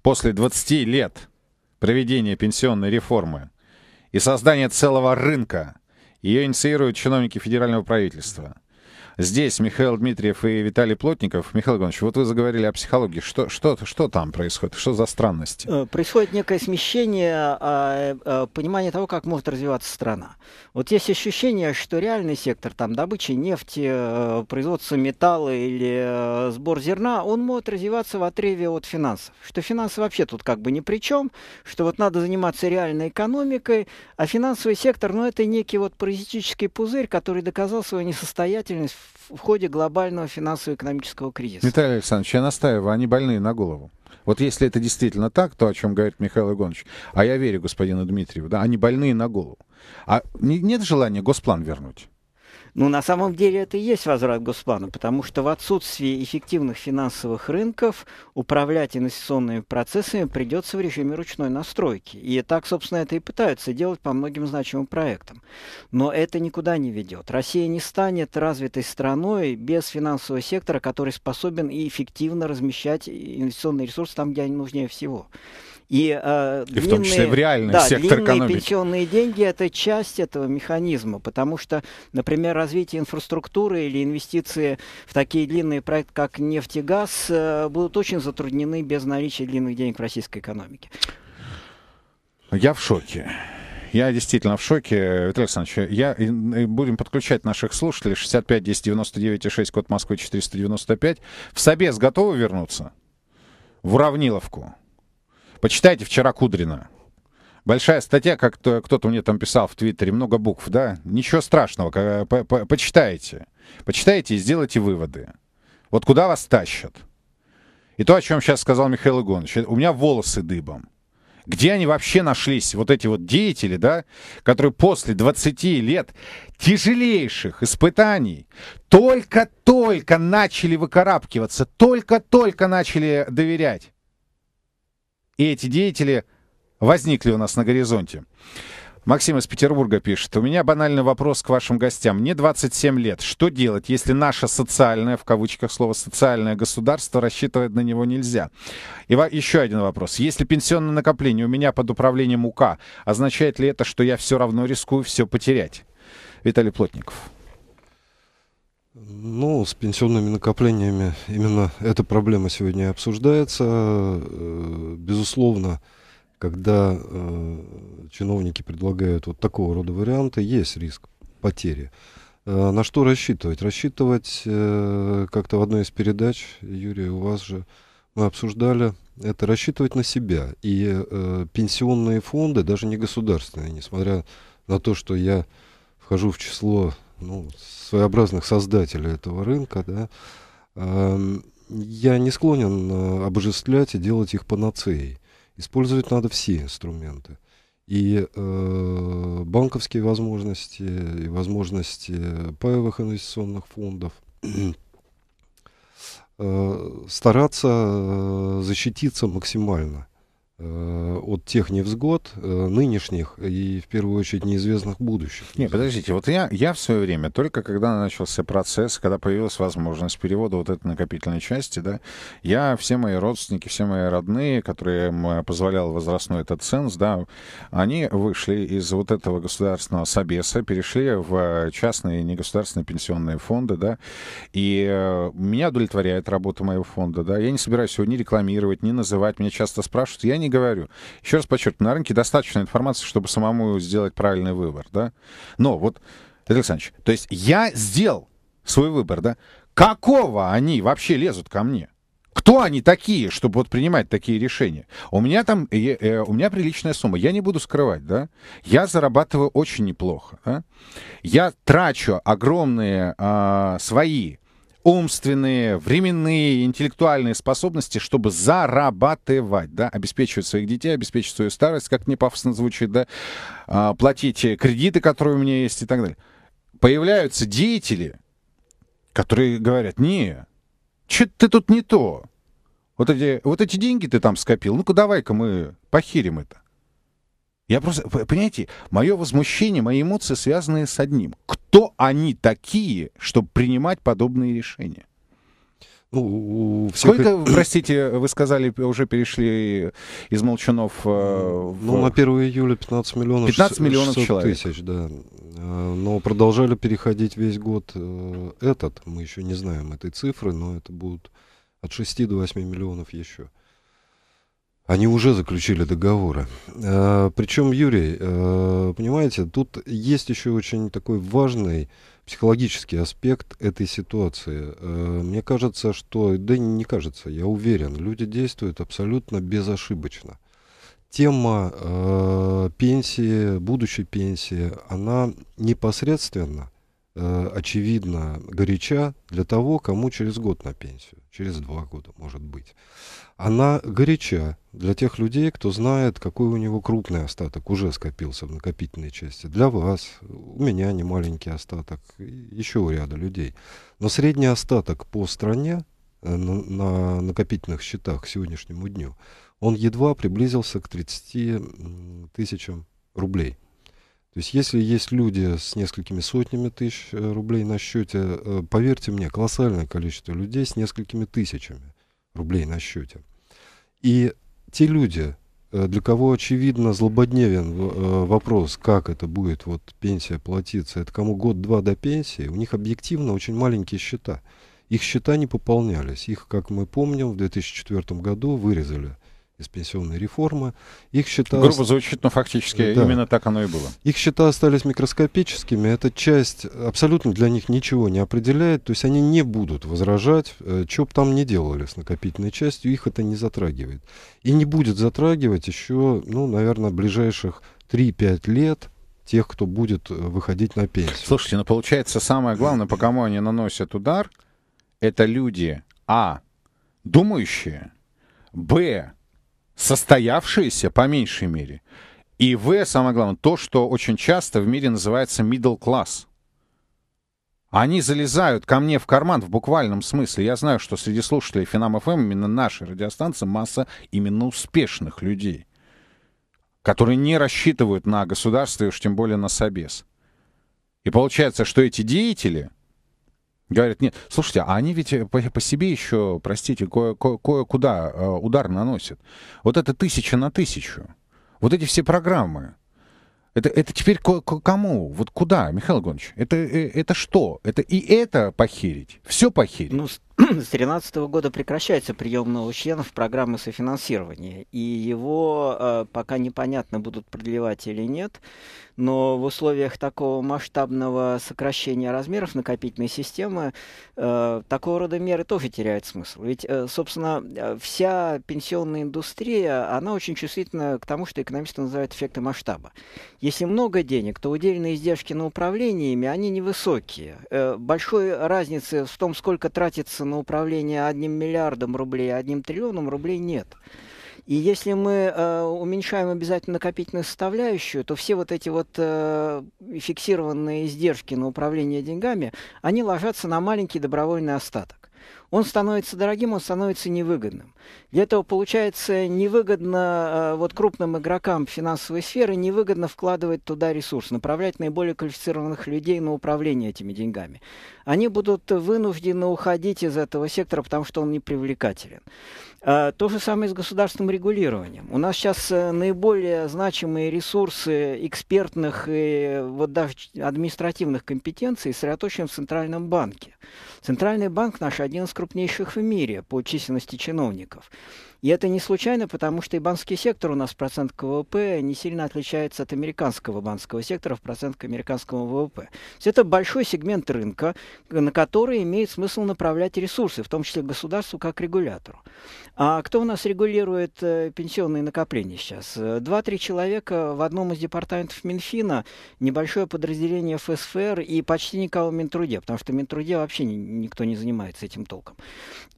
после 20 лет проведения пенсионной реформы и создания целого рынка. Ее инициируют чиновники федерального правительства – Здесь Михаил Дмитриев и Виталий Плотников. Михаил Иванович, вот вы заговорили о психологии. Что, что, что там происходит? Что за странности? Э, происходит некое смещение а, э, понимания того, как может развиваться страна. Вот есть ощущение, что реальный сектор, там, добыча нефти, э, производство металла или сбор зерна, он может развиваться в отрыве от финансов. Что финансы вообще тут как бы ни при чем, что вот надо заниматься реальной экономикой, а финансовый сектор, ну, это некий вот паразитический пузырь, который доказал свою несостоятельность в ходе глобального финансово-экономического кризиса. Виталий Александрович, я настаиваю, они больные на голову. Вот если это действительно так, то, о чем говорит Михаил Иванович, а я верю господину Дмитриеву, да, они больные на голову. А нет желания госплан вернуть? Ну, на самом деле это и есть возврат Госплана, потому что в отсутствии эффективных финансовых рынков управлять инвестиционными процессами придется в режиме ручной настройки. И так, собственно, это и пытаются делать по многим значимым проектам. Но это никуда не ведет. Россия не станет развитой страной без финансового сектора, который способен и эффективно размещать инвестиционные ресурсы там, где они нужнее всего. И, э, и длинные, в том числе в реальный да, сектор длинные экономики. пенсионные деньги – это часть этого механизма, потому что, например, развитие инфраструктуры или инвестиции в такие длинные проекты, как нефть и газ, э, будут очень затруднены без наличия длинных денег в российской экономике. Я в шоке. Я действительно в шоке, Виталий Александрович. Я, будем подключать наших слушателей. 65 10 99 6, код Москвы 495. В собес готовы вернуться? В равниловку. Почитайте вчера Кудрина. Большая статья, как кто-то мне там писал в Твиттере, много букв, да? Ничего страшного, почитайте. Почитайте и сделайте выводы. Вот куда вас тащат? И то, о чем сейчас сказал Михаил Игонович, у меня волосы дыбом. Где они вообще нашлись, вот эти вот деятели, да, которые после 20 лет тяжелейших испытаний только-только начали выкарабкиваться, только-только начали доверять и эти деятели возникли у нас на горизонте. Максим из Петербурга пишет. У меня банальный вопрос к вашим гостям. Мне 27 лет. Что делать, если наше социальное, в кавычках слово социальное государство, рассчитывать на него нельзя? И еще один вопрос. Если пенсионное накопление у меня под управлением УК, означает ли это, что я все равно рискую все потерять? Виталий Плотников. Ну, с пенсионными накоплениями именно эта проблема сегодня и обсуждается. Э, безусловно, когда э, чиновники предлагают вот такого рода варианты, есть риск потери. Э, на что рассчитывать? Рассчитывать как-то в одной из передач, Юрий, у вас же мы обсуждали, это рассчитывать на себя. И пенсионные фонды, даже не государственные, несмотря на то, что я вхожу в число ну, своеобразных создателей этого рынка, да, э, я не склонен э, обожествлять и делать их панацеей. Использовать надо все инструменты. И э, банковские возможности, и возможности паевых инвестиционных фондов. Э, стараться э, защититься максимально. Э, от тех невзгод э, нынешних и, в первую очередь, неизвестных будущих. Не, подождите, вот я, я в свое время, только когда начался процесс, когда появилась возможность перевода вот этой накопительной части, да, я, все мои родственники, все мои родные, которые позволял возрастной этот ценз, да, они вышли из вот этого государственного собеса, перешли в частные негосударственные пенсионные фонды, да, и э, меня удовлетворяет работа моего фонда, да, я не собираюсь его ни рекламировать, ни называть, меня часто спрашивают, я не говорю. Еще раз подчеркну, на рынке достаточно информации, чтобы самому сделать правильный выбор, да? Но вот, Александр, то есть я сделал свой выбор, да? Какого они вообще лезут ко мне? Кто они такие, чтобы вот принимать такие решения? У меня там, э, э, у меня приличная сумма, я не буду скрывать, да? Я зарабатываю очень неплохо, да? Я трачу огромные э, свои умственные, временные, интеллектуальные способности, чтобы зарабатывать, да, обеспечивать своих детей, обеспечить свою старость, как не пафосно звучит, да, а, платить кредиты, которые у меня есть и так далее. Появляются деятели, которые говорят, не, что ты тут не то. Вот эти, вот эти деньги ты там скопил, ну-ка давай-ка мы похирим это. Я просто, понимаете, мое возмущение, мои эмоции связаны с одним. Кто они такие, чтобы принимать подобные решения? Ну, у всех... Сколько, э, простите, вы сказали, уже перешли из молчанов? Э, в... Ну, на 1 июля 15 миллионов 15 миллионов человек. тысяч, да. Э, но продолжали переходить весь год этот. Мы еще не знаем этой цифры, но это будут от 6 до 8 миллионов еще. Они уже заключили договоры. Э, причем, Юрий, э, понимаете, тут есть еще очень такой важный психологический аспект этой ситуации. Э, мне кажется, что, да не кажется, я уверен, люди действуют абсолютно безошибочно тема пенсии, будущей пенсии, она непосредственно Э, очевидно горяча для того, кому через год на пенсию, через два года, может быть. Она горяча для тех людей, кто знает, какой у него крупный остаток уже скопился в накопительной части. Для вас, у меня не маленький остаток, еще у ряда людей. Но средний остаток по стране э, на, на накопительных счетах к сегодняшнему дню, он едва приблизился к 30 тысячам рублей. То есть если есть люди с несколькими сотнями тысяч э, рублей на счете, э, поверьте мне, колоссальное количество людей с несколькими тысячами рублей на счете. И те люди, э, для кого очевидно злободневен вопрос, как это будет вот пенсия платиться, это кому год-два до пенсии, у них объективно очень маленькие счета. Их счета не пополнялись. Их, как мы помним, в 2004 году вырезали из пенсионной реформы. Их счета... Грубо звучит, но фактически да. именно так оно и было. Их счета остались микроскопическими. Эта часть абсолютно для них ничего не определяет. То есть они не будут возражать, э, что бы там ни делали с накопительной частью. Их это не затрагивает. И не будет затрагивать еще, ну, наверное, ближайших 3-5 лет тех, кто будет э, выходить на пенсию. Слушайте, ну получается самое главное, по кому они наносят удар, это люди, а, думающие, б, состоявшиеся, по меньшей мере. И В, самое главное, то, что очень часто в мире называется middle class. Они залезают ко мне в карман в буквальном смысле. Я знаю, что среди слушателей Финам ФМ, эм именно нашей радиостанции, масса именно успешных людей, которые не рассчитывают на государство и уж тем более на собес. И получается, что эти деятели – Говорят, нет, слушайте, а они ведь по, по себе еще, простите, кое-куда кое э, удар наносят. Вот это тысяча на тысячу. Вот эти все программы. Это, это теперь к, к кому? Вот куда, Михаил Иванович? Это, э, это что? Это и это похерить? Все похерить? Ну, с 2013 года прекращается прием новых членов программы софинансирования, и его э, пока непонятно, будут продлевать или нет, но в условиях такого масштабного сокращения размеров накопительной системы э, такого рода меры тоже теряют смысл. Ведь, э, собственно, э, вся пенсионная индустрия, она очень чувствительна к тому, что экономисты называют эффекты масштаба. Если много денег, то удельные издержки на управление ими, они невысокие. Э, большой разницы в том, сколько тратится на управление одним миллиардом рублей, одним триллионом рублей нет. И если мы э, уменьшаем обязательно накопительную составляющую, то все вот эти вот э, фиксированные издержки на управление деньгами, они ложатся на маленький добровольный остаток он становится дорогим, он становится невыгодным. Для этого получается невыгодно э, вот крупным игрокам финансовой сферы невыгодно вкладывать туда ресурс, направлять наиболее квалифицированных людей на управление этими деньгами. Они будут вынуждены уходить из этого сектора, потому что он не привлекателен. Э, то же самое с государственным регулированием. У нас сейчас э, наиболее значимые ресурсы экспертных и вот даже административных компетенций сосредоточены в Центральном банке. Центральный банк наш один из крупнейших в мире по численности чиновников. И это не случайно, потому что и банковский сектор у нас процент КВП не сильно отличается от американского банковского сектора в процент к американскому ВВП. То есть это большой сегмент рынка, на который имеет смысл направлять ресурсы, в том числе государству как регулятору. А кто у нас регулирует э, пенсионные накопления сейчас? Два-три человека в одном из департаментов Минфина, небольшое подразделение ФСФР и почти никого в Минтруде, потому что в Минтруде вообще никто не занимается этим толком.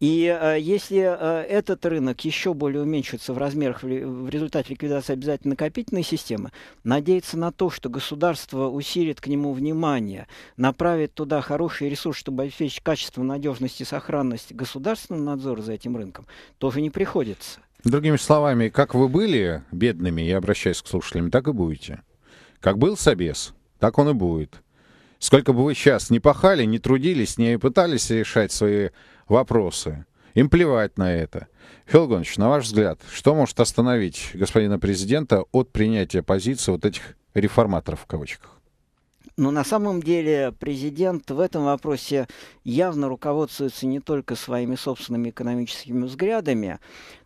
И э, если э, этот рынок еще более уменьшится в размерах в результате ликвидации обязательной накопительной системы, надеяться на то, что государство усилит к нему внимание, направит туда хорошие ресурсы, чтобы обеспечить качество, надежность и сохранность государственного надзора за этим рынком, то уже не приходится. Другими словами, как вы были бедными, я обращаюсь к слушателям, так и будете. Как был собес, так он и будет. Сколько бы вы сейчас не пахали, не трудились, не пытались решать свои вопросы, им плевать на это. Фил Гонович, на ваш взгляд, что может остановить господина президента от принятия позиции вот этих реформаторов в кавычках? Но на самом деле президент в этом вопросе явно руководствуется не только своими собственными экономическими взглядами,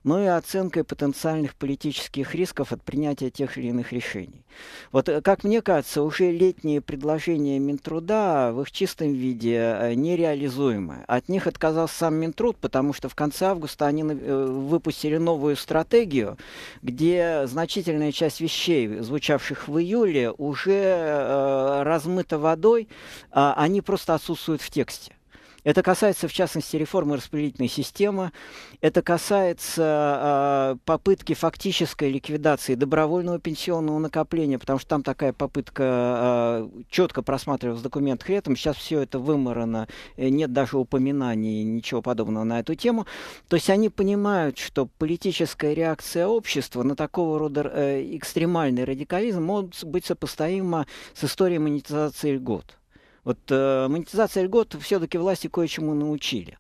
но и оценкой потенциальных политических рисков от принятия тех или иных решений. Вот, э, как мне кажется, уже летние предложения Минтруда в их чистом виде э, нереализуемы. От них отказался сам Минтруд, потому что в конце августа они э, выпустили новую стратегию, где значительная часть вещей, звучавших в июле, уже размыто водой, а, они просто отсутствуют в тексте. Это касается, в частности, реформы распределительной системы, это касается э, попытки фактической ликвидации добровольного пенсионного накопления, потому что там такая попытка э, четко просматривалась в документах летом, сейчас все это выморано, нет даже упоминаний, ничего подобного на эту тему. То есть они понимают, что политическая реакция общества на такого рода э, экстремальный радикализм может быть сопоставима с историей монетизации льгот. Вот э, монетизация льгот все-таки власти кое-чему научили.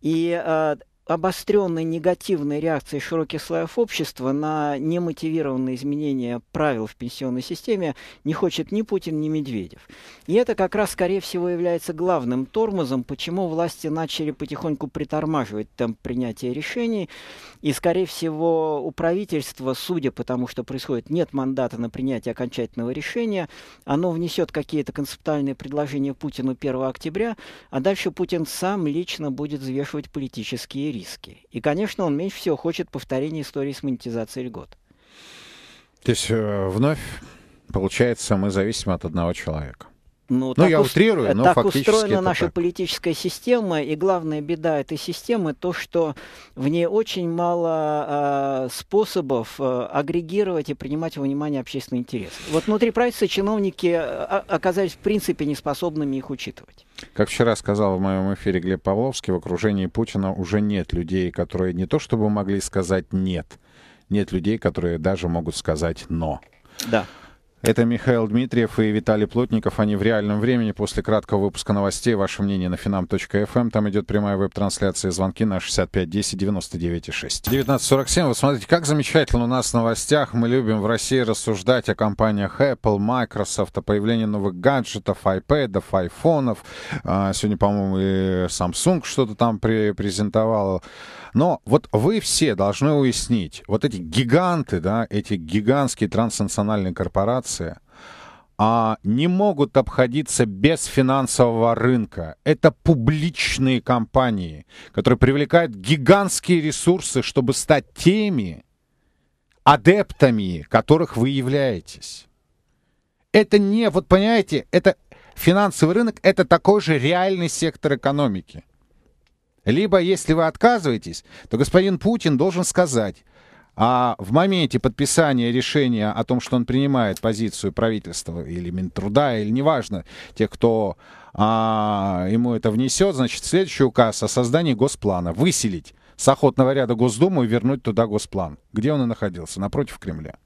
И э, обостренной негативной реакции широких слоев общества на немотивированные изменения правил в пенсионной системе не хочет ни Путин, ни Медведев. И это как раз, скорее всего, является главным тормозом, почему власти начали потихоньку притормаживать темп принятия решений. И, скорее всего, у правительства, судя по тому, что происходит, нет мандата на принятие окончательного решения. Оно внесет какие-то концептуальные предложения Путину 1 октября, а дальше Путин сам лично будет взвешивать политические риски. И, конечно, он меньше всего хочет повторения истории с монетизацией льгот. То есть э, вновь, получается, мы зависим от одного человека. Ну, ну я утрирую, но так устроена наша так. политическая система, и главная беда этой системы то, что в ней очень мало э, способов э, агрегировать и принимать во внимание общественный интерес. Вот внутри правительства чиновники э, оказались в принципе неспособными их учитывать. Как вчера сказал в моем эфире Глеб Павловский, в окружении Путина уже нет людей, которые не то чтобы могли сказать «нет», нет людей, которые даже могут сказать «но». Да. Это Михаил Дмитриев и Виталий Плотников. Они в реальном времени. После краткого выпуска новостей ваше мнение на finam.fm. Эм. Там идет прямая веб-трансляция звонки на 65 10 99 6. 19.47. Вы смотрите, как замечательно у нас в новостях. Мы любим в России рассуждать о компаниях Apple, Microsoft, о появлении новых гаджетов, iPad, айфонов. А, сегодня, по-моему, и Samsung что-то там презентовал. Но вот вы все должны уяснить, вот эти гиганты, да, эти гигантские транснациональные корпорации, корпорации а, не могут обходиться без финансового рынка. Это публичные компании, которые привлекают гигантские ресурсы, чтобы стать теми адептами, которых вы являетесь. Это не, вот понимаете, это финансовый рынок, это такой же реальный сектор экономики. Либо, если вы отказываетесь, то господин Путин должен сказать, а в моменте подписания решения о том, что он принимает позицию правительства или Минтруда, или неважно, те, кто а, ему это внесет, значит, следующий указ о создании госплана. Выселить с охотного ряда Госдуму и вернуть туда госплан. Где он и находился? Напротив Кремля.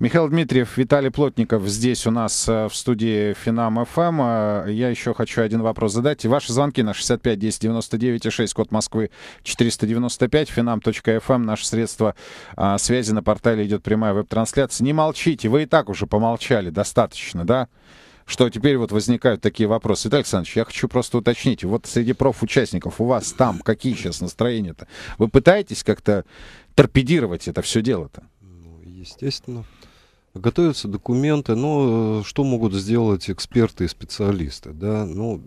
Михаил Дмитриев, Виталий Плотников здесь у нас э, в студии Финам ФМ. Эм. Э, я еще хочу один вопрос задать. Ваши звонки на 65 10 99 и 6, код Москвы 495, finam.fm, эм, наше средство а, связи на портале идет прямая веб-трансляция. Не молчите, вы и так уже помолчали достаточно, да? что теперь вот возникают такие вопросы. Виталий Александрович, я хочу просто уточнить, вот среди профучастников у вас там какие сейчас настроения-то? Вы пытаетесь как-то торпедировать это все дело-то? Ну, естественно готовятся документы, но э, что могут сделать эксперты и специалисты, да, ну,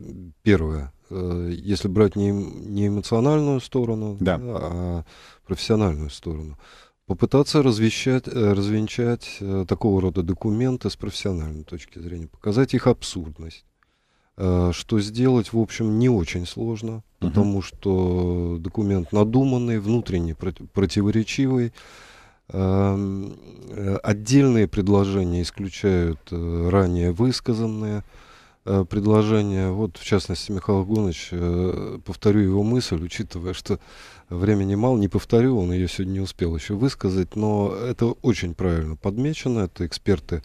первое, э, если брать не, не эмоциональную сторону, да. Да, а профессиональную сторону, попытаться развещать, э, развенчать такого рода документы с профессиональной точки зрения, показать их абсурдность, что сделать, в общем, не очень сложно, потому что документ надуманный, внутренне противоречивый, Эм, э, отдельные предложения исключают э, ранее высказанные э, предложения. Вот, в частности, Михаил Гоныч, повторю его мысль, учитывая, что времени мало, не повторю, он ее сегодня не успел еще высказать, но это очень правильно подмечено, это эксперты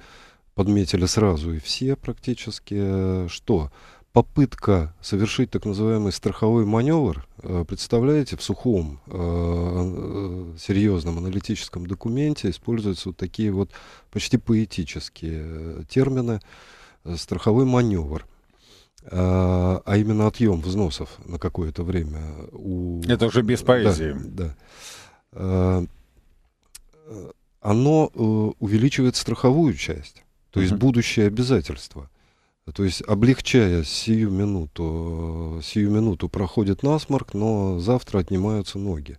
подметили сразу и все практически, что попытка совершить так называемый страховой маневр, Э, представляете, в сухом, э, э, серьезном аналитическом документе используются вот такие вот почти поэтические термины «страховой маневр» а, а именно отъем взносов на какое-то время. У... Это уже без поэзии. Да, да. Оно увеличивает страховую часть, то есть uh будущее обязательство. То есть облегчая сию минуту, сию минуту проходит насморк, но завтра отнимаются ноги.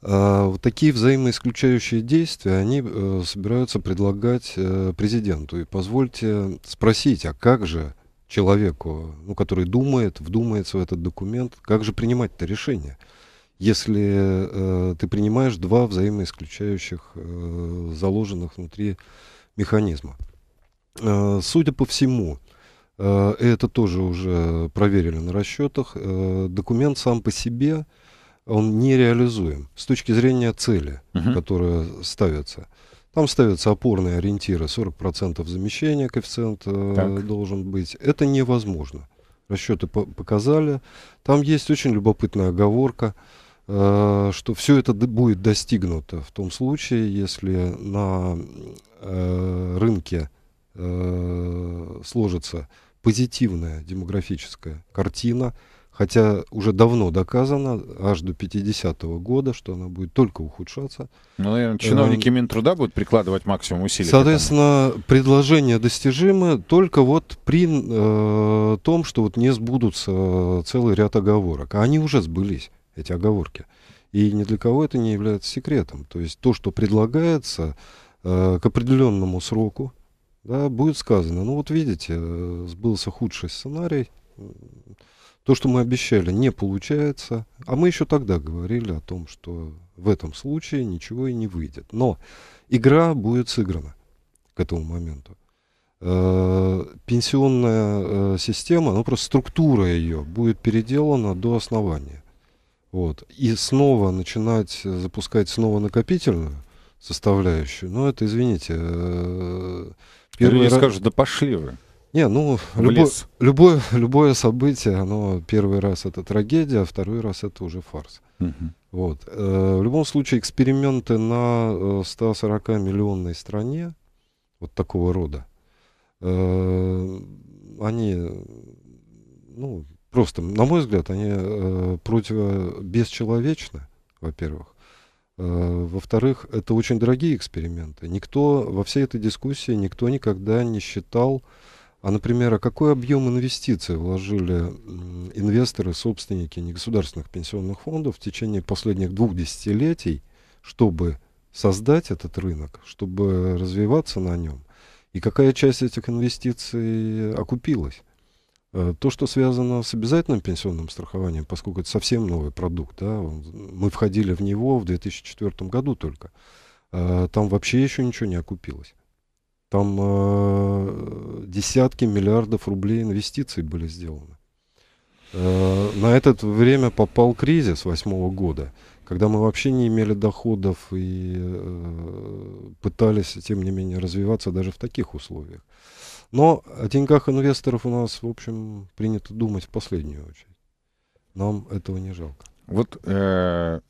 А, вот такие взаимоисключающие действия они э, собираются предлагать э, президенту. И позвольте спросить, а как же человеку, ну, который думает, вдумается в этот документ, как же принимать это решение, если э, ты принимаешь два взаимоисключающих э, заложенных внутри механизма? Э, судя по всему, Э, это тоже уже проверили на расчетах. Э, документ сам по себе, он нереализуем с точки зрения цели, угу. которая ставится. Там ставятся опорные ориентиры, 40% замещения коэффициент э, так. должен быть. Это невозможно. Расчеты по показали. Там есть очень любопытная оговорка, э, что все это будет достигнуто в том случае, если на э, рынке э, сложится позитивная демографическая картина, хотя уже давно доказано, аж до 50-го года, что она будет только ухудшаться. Ну, наверное, чиновники эм, Минтруда будут прикладывать максимум усилий. Соответственно, предложение достижимо только вот при э, том, что вот не сбудутся целый ряд оговорок. А они уже сбылись, эти оговорки. И ни для кого это не является секретом. То есть то, что предлагается э, к определенному сроку, да, будет сказано, ну вот видите, э, сбылся худший сценарий, то, что мы обещали, не получается. А мы еще тогда говорили о том, что в этом случае ничего и не выйдет. Но игра будет сыграна к этому моменту. Э, пенсионная э, система, ну просто структура ее будет переделана до основания. Вот. И снова начинать запускать снова накопительную составляющую, ну это, извините, Первый Люди раз... скажут, да пошли вы. Не, ну, любо, любое, любое событие, оно первый раз это трагедия, а второй раз это уже фарс. Угу. Вот. Э, в любом случае, эксперименты на 140-миллионной э, стране вот такого рода, э, они, ну, просто, на мой взгляд, они э, противо бесчеловечны, во-первых. Э, во-вторых, это очень дорогие эксперименты. Никто во всей этой дискуссии, никто никогда не считал, а, например, а какой объем инвестиций вложили инвесторы, собственники негосударственных пенсионных фондов в течение последних двух десятилетий, чтобы создать этот рынок, чтобы развиваться на нем, и какая часть этих инвестиций окупилась. Э, то, что связано с обязательным пенсионным страхованием, поскольку это совсем новый продукт, да, мы входили в него в 2004 году только, э, там вообще еще ничего не окупилось. Там э, десятки миллиардов рублей инвестиций были сделаны. на это время попал кризис восьмого года, когда мы вообще не имели доходов и пытались, тем не менее, развиваться даже в таких условиях. Но о деньгах инвесторов у нас, в общем, принято думать в последнюю очередь. Нам этого не жалко. Вот э,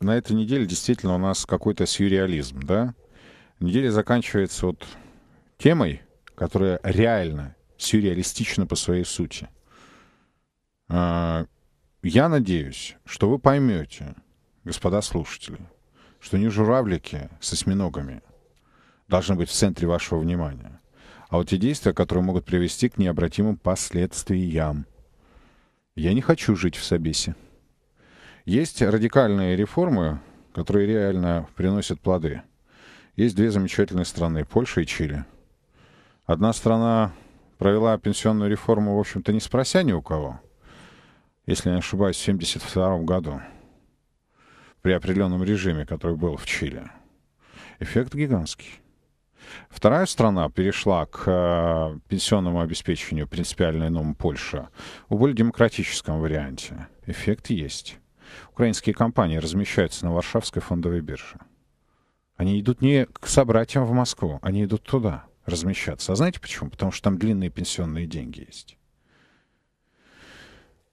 на этой неделе действительно у нас какой-то сюрреализм, да? Неделя заканчивается вот темой, которая реально сюрреалистична по своей сути. Э, я надеюсь, что вы поймете, господа слушатели, что не журавлики с осьминогами должны быть в центре вашего внимания а вот те действия, которые могут привести к необратимым последствиям. Я не хочу жить в Собесе. Есть радикальные реформы, которые реально приносят плоды. Есть две замечательные страны – Польша и Чили. Одна страна провела пенсионную реформу, в общем-то, не спрося ни у кого. Если не ошибаюсь, в 1972 году при определенном режиме, который был в Чили. Эффект гигантский. Вторая страна перешла к э, пенсионному обеспечению принципиально иному Польша. В более демократическом варианте. Эффект есть. Украинские компании размещаются на Варшавской фондовой бирже. Они идут не к собратьям в Москву, они идут туда размещаться. А знаете почему? Потому что там длинные пенсионные деньги есть.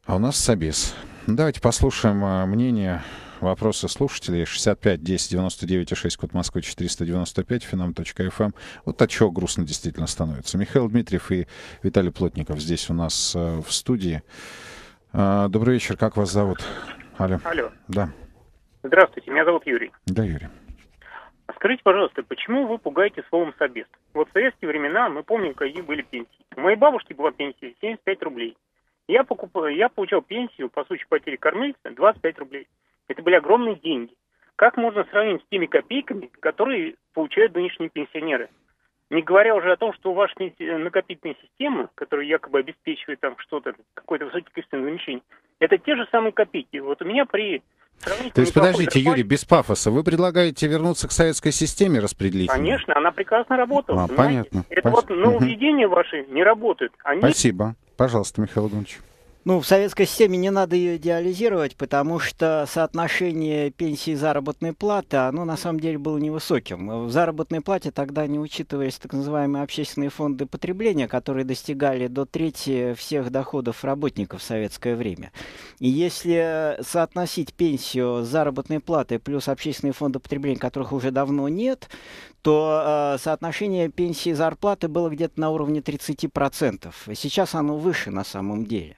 А у нас собес. Давайте послушаем э, мнение вопросы слушателей. 65 10 99 6, код Москвы 495, finam.fm. Эм. Вот от чего грустно действительно становится. Михаил Дмитриев и Виталий Плотников здесь у нас э, в студии. Э, добрый вечер, как вас зовут? Алло. Алло. Да. Здравствуйте, меня зовут Юрий. Да, Юрий. Скажите, пожалуйста, почему вы пугаете словом «собес»? Вот в советские времена мы помним, какие были пенсии. У моей бабушки была пенсия 75 рублей. Я, покупал, я получал пенсию по случаю потери кормильца 25 рублей. Это были огромные деньги. Как можно сравнить с теми копейками, которые получают нынешние пенсионеры? Не говоря уже о том, что у вашей пенси... Э, накопительной системы, которая якобы обеспечивает там что-то, какое то высокий коэффициент замещения, это те же самые копейки. Вот у меня при то есть, подождите, Юрий, без пафоса, вы предлагаете вернуться к советской системе распределительной? Конечно, она прекрасно работала. А, понятно. Это Пос... вот нововведения угу. ваши не работают. Они... Спасибо. Пожалуйста, Михаил Иванович. Ну, в советской системе не надо ее идеализировать, потому что соотношение пенсии и заработной платы, оно на самом деле было невысоким. В заработной плате тогда не учитывались так называемые общественные фонды потребления, которые достигали до трети всех доходов работников в советское время. И если соотносить пенсию с заработной платой плюс общественные фонды потребления, которых уже давно нет, то э, соотношение пенсии и зарплаты было где-то на уровне 30%. Сейчас оно выше на самом деле.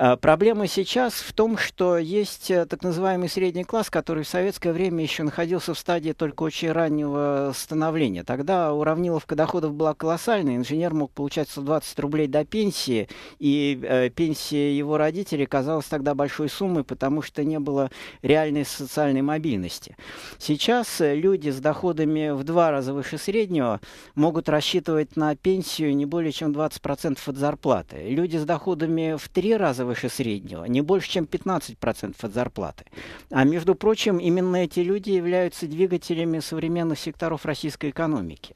А, проблема сейчас в том, что есть э, так называемый средний класс, который в советское время еще находился в стадии только очень раннего становления. Тогда уравниловка доходов была колоссальной, инженер мог получать 120 рублей до пенсии, и э, пенсия его родителей казалась тогда большой суммой, потому что не было реальной социальной мобильности. Сейчас э, люди с доходами в два раза выше среднего могут рассчитывать на пенсию не более чем 20% от зарплаты. Люди с доходами в три раза выше среднего, не больше, чем 15% от зарплаты. А между прочим, именно эти люди являются двигателями современных секторов российской экономики.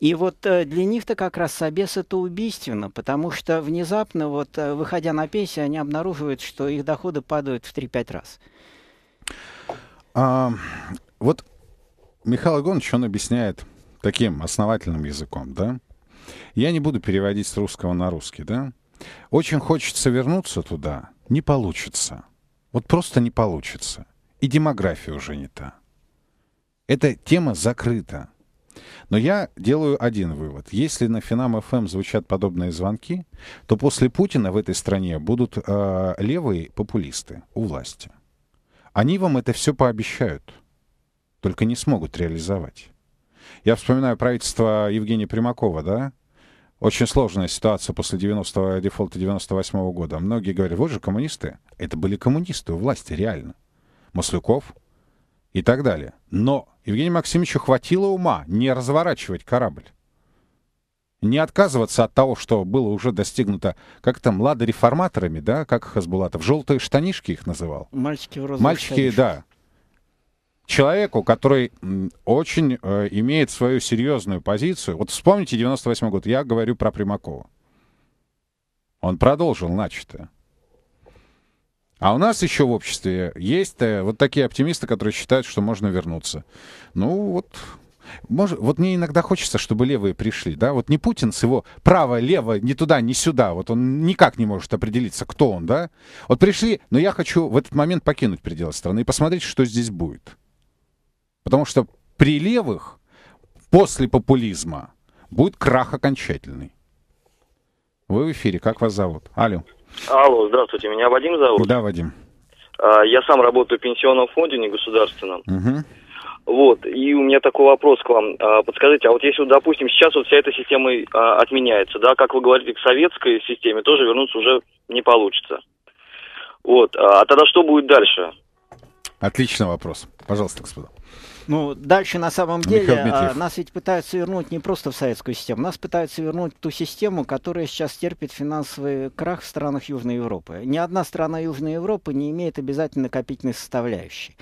И вот э, для них-то как раз собес это убийственно, потому что внезапно, вот э, выходя на пенсию, они обнаруживают, что их доходы падают в 3-5 раз. А, вот Михаил Иванович, он объясняет таким основательным языком, да? Я не буду переводить с русского на русский, да? Очень хочется вернуться туда. Не получится. Вот просто не получится. И демография уже не та. Эта тема закрыта. Но я делаю один вывод. Если на Финам ФМ эм звучат подобные звонки, то после Путина в этой стране будут э, левые популисты у власти. Они вам это все пообещают, только не смогут реализовать. Я вспоминаю правительство Евгения Примакова, да? очень сложная ситуация после 90 дефолта 98 -го года. Многие говорят, вот же коммунисты. Это были коммунисты у власти, реально. Маслюков и так далее. Но Евгению Максимовичу хватило ума не разворачивать корабль. Не отказываться от того, что было уже достигнуто, как там, лада реформаторами, да, как Хасбулатов, желтые штанишки их называл. Мальчики в розовых Мальчики, штанишках. да, человеку, который очень э, имеет свою серьезную позицию. Вот вспомните 98 год, я говорю про Примакова. Он продолжил начатое. А у нас еще в обществе есть э, вот такие оптимисты, которые считают, что можно вернуться. Ну вот, может, вот мне иногда хочется, чтобы левые пришли, да, вот не Путин с его право-лево, ни туда, ни сюда, вот он никак не может определиться, кто он, да. Вот пришли, но я хочу в этот момент покинуть пределы страны и посмотреть, что здесь будет. Потому что при левых после популизма будет крах окончательный. Вы в эфире, как вас зовут? Алло. Алло, здравствуйте, меня Вадим зовут. Да, Вадим. А, я сам работаю в пенсионном фонде, не государственном. Угу. Вот, и у меня такой вопрос к вам. А, подскажите, а вот если, допустим, сейчас вот вся эта система а, отменяется, да, как вы говорите, к советской системе тоже вернуться уже не получится. Вот, а тогда что будет дальше? Отличный вопрос. Пожалуйста, господа. Ну, дальше на самом деле а, нас ведь пытаются вернуть не просто в советскую систему, нас пытаются вернуть ту систему, которая сейчас терпит финансовый крах в странах Южной Европы. Ни одна страна Южной Европы не имеет обязательно накопительной составляющей.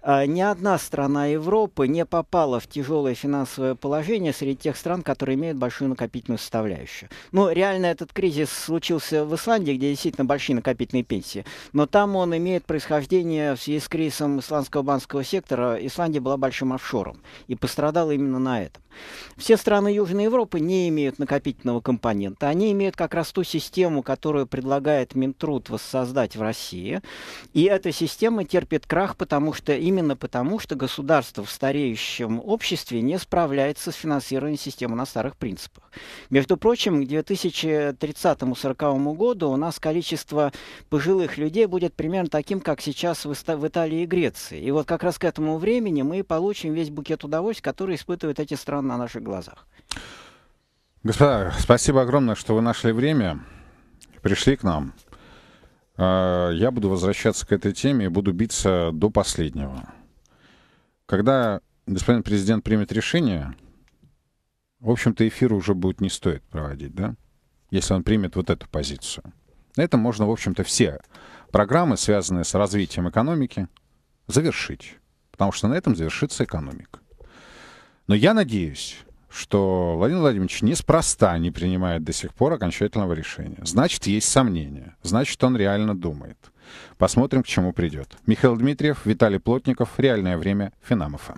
А, ни одна страна Европы не попала в тяжелое финансовое положение среди тех стран, которые имеют большую накопительную составляющую. Ну, реально этот кризис случился в Исландии, где действительно большие накопительные пенсии, но там он имеет происхождение в связи с кризисом исландского банковского сектора. Исландия была большой большим офшором. И пострадала именно на этом. Все страны Южной Европы не имеют накопительного компонента. Они имеют как раз ту систему, которую предлагает Минтруд воссоздать в России. И эта система терпит крах, потому что именно потому, что государство в стареющем обществе не справляется с финансированием системы на старых принципах. Между прочим, к 2030-40 году у нас количество пожилых людей будет примерно таким, как сейчас в Италии и Греции. И вот как раз к этому времени мы получим получим весь букет удовольствий, который испытывают эти страны на наших глазах. Господа, спасибо огромное, что вы нашли время, пришли к нам. А, я буду возвращаться к этой теме и буду биться до последнего. Когда господин президент примет решение, в общем-то, эфир уже будет не стоит проводить, да? Если он примет вот эту позицию. На этом можно, в общем-то, все программы, связанные с развитием экономики, завершить потому что на этом завершится экономика. Но я надеюсь, что Владимир Владимирович неспроста не принимает до сих пор окончательного решения. Значит, есть сомнения. Значит, он реально думает. Посмотрим, к чему придет. Михаил Дмитриев, Виталий Плотников. Реальное время. Финамофа.